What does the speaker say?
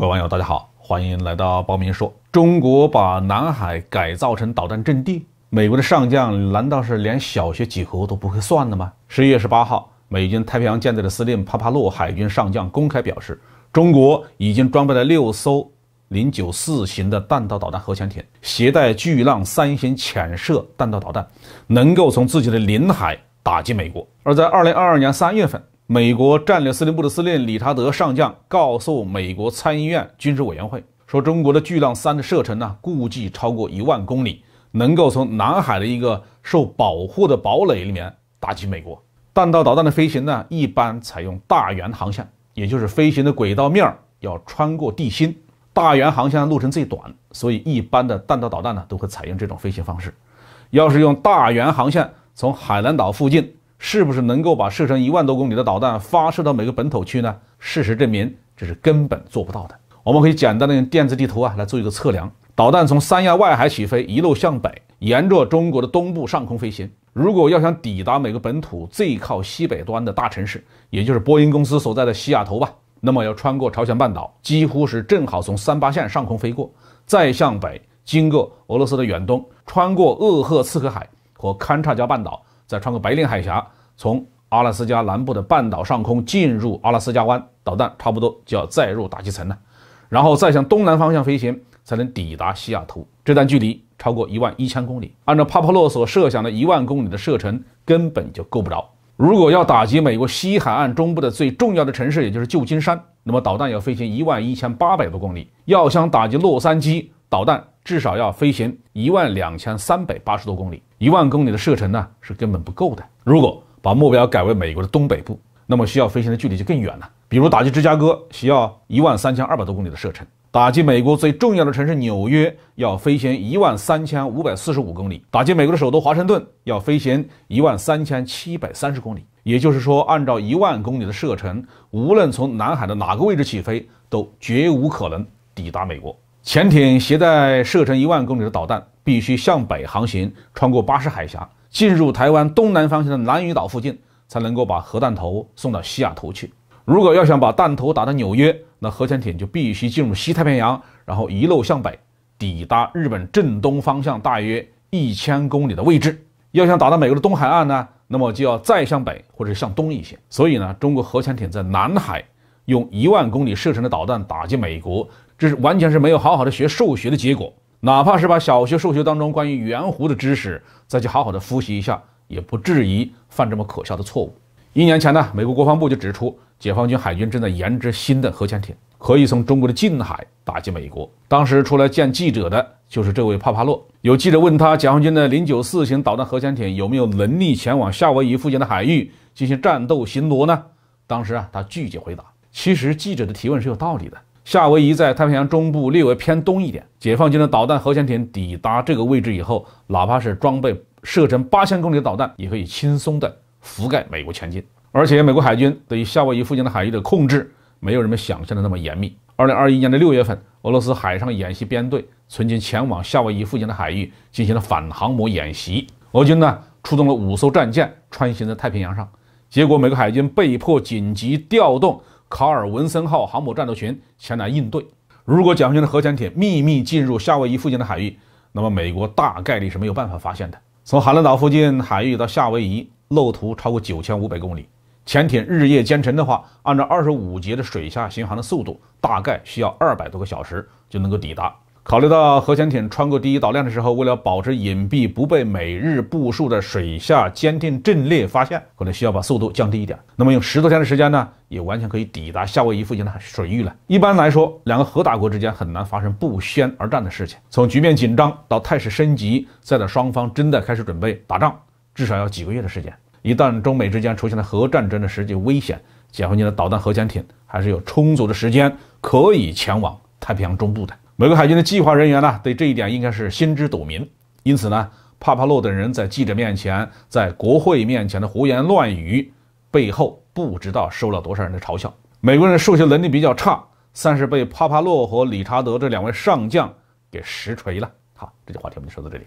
各位网友，大家好，欢迎来到报名说。中国把南海改造成导弹阵地，美国的上将难道是连小学几何都不会算的吗？十一月十八号，美军太平洋舰队的司令帕帕洛海军上将公开表示，中国已经装备了六艘零九四型的弹道导弹核潜艇，携带巨浪三型潜射弹道导弹，能够从自己的领海打击美国。而在二零二二年三月份。美国战略司令部的司令理查德上将告诉美国参议院军事委员会说：“中国的巨浪三的射程呢，估计超过一万公里，能够从南海的一个受保护的堡垒里面打击美国弹道导弹的飞行呢，一般采用大圆航线，也就是飞行的轨道面要穿过地心。大圆航线路程最短，所以一般的弹道导弹呢都会采用这种飞行方式。要是用大圆航线从海南岛附近。”是不是能够把射程一万多公里的导弹发射到每个本土区呢？事实证明，这是根本做不到的。我们可以简单的用电子地图啊来做一个测量：导弹从三亚外海起飞，一路向北，沿着中国的东部上空飞行。如果要想抵达每个本土最靠西北端的大城市，也就是波音公司所在的西雅图吧，那么要穿过朝鲜半岛，几乎是正好从三八线上空飞过，再向北经过俄罗斯的远东，穿过鄂赫次克海和堪察加半岛，再穿过白令海峡。从阿拉斯加南部的半岛上空进入阿拉斯加湾，导弹差不多就要载入大气层了，然后再向东南方向飞行，才能抵达西雅图。这段距离超过一万一千公里，按照帕帕洛所设想的一万公里的射程，根本就够不着。如果要打击美国西海岸中部的最重要的城市，也就是旧金山，那么导弹要飞行一万一千八百多公里；要想打击洛杉矶，导弹至少要飞行一万两千三百八十多公里。一万公里的射程呢，是根本不够的。如果把目标改为美国的东北部，那么需要飞行的距离就更远了。比如打击芝加哥，需要一万三千二百多公里的射程；打击美国最重要的城市纽约，要飞行一万三千五百四十五公里；打击美国的首都华盛顿，要飞行一万三千七百三十公里。也就是说，按照一万公里的射程，无论从南海的哪个位置起飞，都绝无可能抵达美国。潜艇携带射程一万公里的导弹，必须向北航行，穿过巴士海峡。进入台湾东南方向的南屿岛附近，才能够把核弹头送到西雅图去。如果要想把弹头打到纽约，那核潜艇就必须进入西太平洋，然后一路向北，抵达日本正东方向大约一千公里的位置。要想打到美国的东海岸呢，那么就要再向北或者向东一些。所以呢，中国核潜艇在南海用一万公里射程的导弹打击美国，这是完全是没有好好的学数学的结果。哪怕是把小学数学当中关于圆弧的知识再去好好的复习一下，也不至于犯这么可笑的错误。一年前呢，美国国防部就指出，解放军海军正在研制新的核潜艇，可以从中国的近海打击美国。当时出来见记者的就是这位帕帕洛。有记者问他，解放军的零九四型导弹核潜艇有没有能力前往夏威夷附近的海域进行战斗巡逻呢？当时啊，他拒绝回答。其实记者的提问是有道理的。夏威夷在太平洋中部略微偏东一点。解放军的导弹核潜艇抵达这个位置以后，哪怕是装备射程八千公里的导弹，也可以轻松的覆盖美国前进。而且，美国海军对于夏威夷附近的海域的控制，没有人们想象的那么严密。二零二一年的六月份，俄罗斯海上演习编队曾经前往夏威夷附近的海域进行了反航母演习。俄军呢出动了五艘战舰穿行在太平洋上，结果美国海军被迫紧急调动。卡尔文森号航母战斗群前来应对。如果解放军的核潜艇秘密进入夏威夷附近的海域，那么美国大概率是没有办法发现的。从海伦岛附近海域到夏威夷，路途超过九千五百公里，潜艇日夜兼程的话，按照二十五节的水下巡航的速度，大概需要二百多个小时就能够抵达。考虑到核潜艇穿过第一岛链的时候，为了保持隐蔽不被美日部署的水下监听阵列发现，可能需要把速度降低一点。那么用十多天的时间呢，也完全可以抵达夏威夷附近的海域了。一般来说，两个核大国之间很难发生不宣而战的事情。从局面紧张到态势升级，再到双方真的开始准备打仗，至少要几个月的时间。一旦中美之间出现了核战争的实际危险，解放军的导弹核潜艇还是有充足的时间可以前往太平洋中部的。美国海军的计划人员呢，对这一点应该是心知肚明。因此呢，帕帕洛等人在记者面前、在国会面前的胡言乱语，背后不知道受了多少人的嘲笑。美国人数学能力比较差，算是被帕帕洛和理查德这两位上将给实锤了。好，这句话题我们就说到这里。